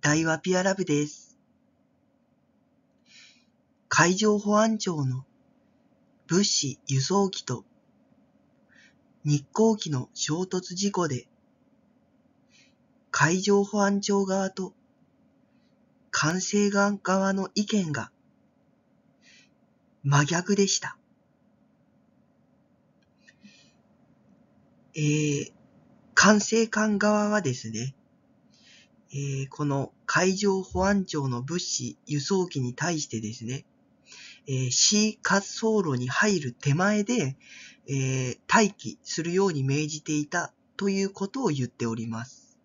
大和ピアラブです。海上保安庁の物資輸送機と日航機の衝突事故で海上保安庁側と管制官側の意見が真逆でした。えー、管制官側はですね、えー、この海上保安庁の物資輸送機に対してですね、えー、C 滑走路に入る手前で、えー、待機するように命じていたということを言っております。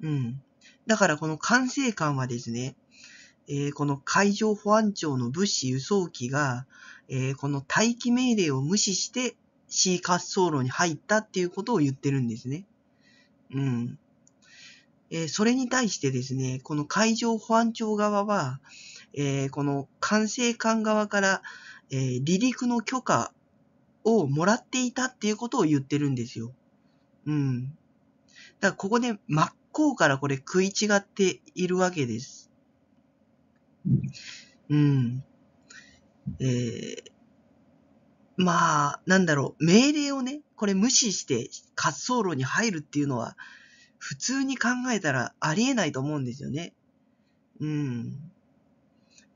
うん。だからこの管制官はですね、えー、この海上保安庁の物資輸送機が、えー、この待機命令を無視して C 滑走路に入ったっていうことを言ってるんですね。うん。えー、それに対してですね、この海上保安庁側は、えー、この管制官側から、えー、離陸の許可をもらっていたっていうことを言ってるんですよ。うん。だからここで真っ向からこれ食い違っているわけです。うん。えー、まあ、なんだろう、命令をね、これ無視して滑走路に入るっていうのは、普通に考えたらありえないと思うんですよね。うん。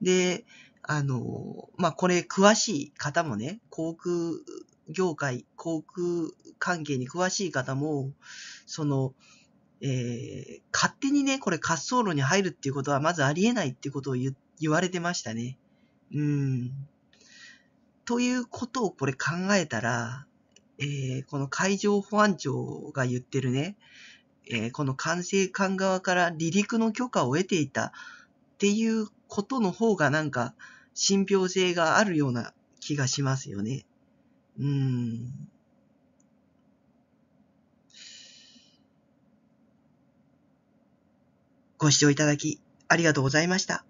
で、あの、まあ、これ詳しい方もね、航空業界、航空関係に詳しい方も、その、えー、勝手にね、これ滑走路に入るっていうことはまずありえないっていうことを言言われてましたね。うん。ということをこれ考えたら、えー、この海上保安庁が言ってるね、えー、この管制官側から離陸の許可を得ていたっていうことの方がなんか信憑性があるような気がしますよね。うん。ご視聴いただきありがとうございました。